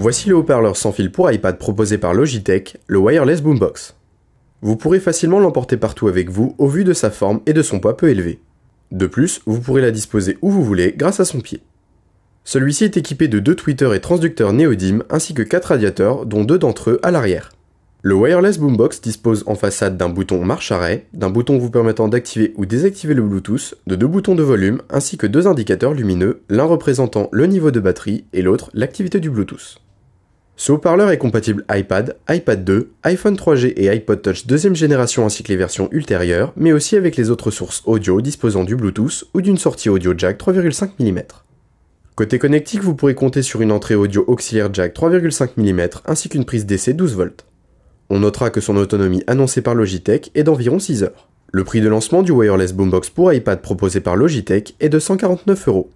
Voici le haut-parleur sans fil pour iPad proposé par Logitech, le Wireless Boombox. Vous pourrez facilement l'emporter partout avec vous au vu de sa forme et de son poids peu élevé. De plus, vous pourrez la disposer où vous voulez grâce à son pied. Celui-ci est équipé de deux tweeters et transducteurs néodymes ainsi que quatre radiateurs dont deux d'entre eux à l'arrière. Le Wireless Boombox dispose en façade d'un bouton marche-arrêt, d'un bouton vous permettant d'activer ou désactiver le Bluetooth, de deux boutons de volume ainsi que deux indicateurs lumineux, l'un représentant le niveau de batterie et l'autre l'activité du Bluetooth. Ce haut-parleur est compatible iPad, iPad 2, iPhone 3G et iPod Touch deuxième génération ainsi que les versions ultérieures, mais aussi avec les autres sources audio disposant du Bluetooth ou d'une sortie audio jack 3,5 mm. Côté connectique, vous pourrez compter sur une entrée audio auxiliaire jack 3,5 mm ainsi qu'une prise DC 12 v On notera que son autonomie annoncée par Logitech est d'environ 6 heures. Le prix de lancement du wireless boombox pour iPad proposé par Logitech est de 149 euros.